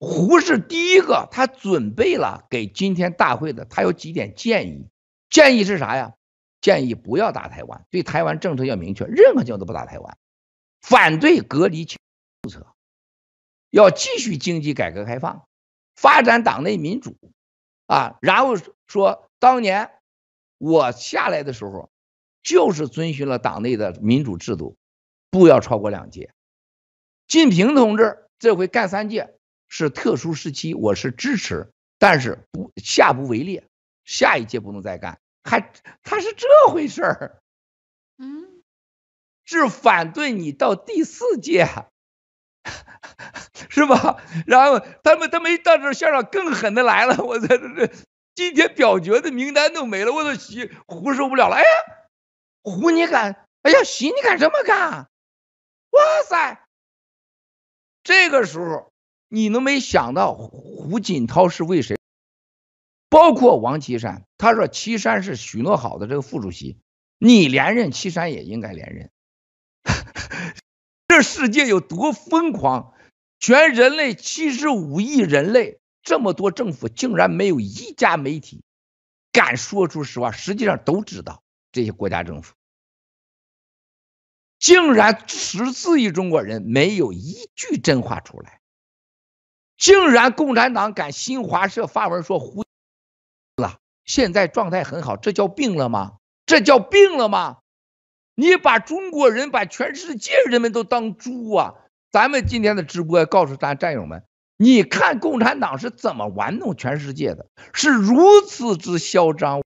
胡适第一个，他准备了给今天大会的，他有几点建议。建议是啥呀？建议不要打台湾，对台湾政策要明确，任何方都不打台湾，反对隔离政策，要继续经济改革开放，发展党内民主，啊，然后说当年我下来的时候，就是遵循了党内的民主制度，不要超过两届。晋平同志这回干三届。是特殊时期，我是支持，但是不下不为例，下一届不能再干，还他是这回事儿，嗯，是反对你到第四届，是吧？然后他们他没到这，校长更狠的来了，我在这今天表决的名单都没了，我都徐胡受不了了，哎呀，胡你敢，哎呀，徐你敢这么干，哇塞，这个时候。你能没想到胡锦涛是为谁？包括王岐山，他说岐山是许诺好的这个副主席，你连任，岐山也应该连任。这世界有多疯狂？全人类七十五亿人类，这么多政府，竟然没有一家媒体敢说出实话。实际上都知道，这些国家政府竟然十四亿中国人没有一句真话出来。竟然共产党敢新华社发文说胡了，现在状态很好，这叫病了吗？这叫病了吗？你把中国人，把全世界人们都当猪啊！咱们今天的直播告诉咱战友们，你看共产党是怎么玩弄全世界的，是如此之嚣张。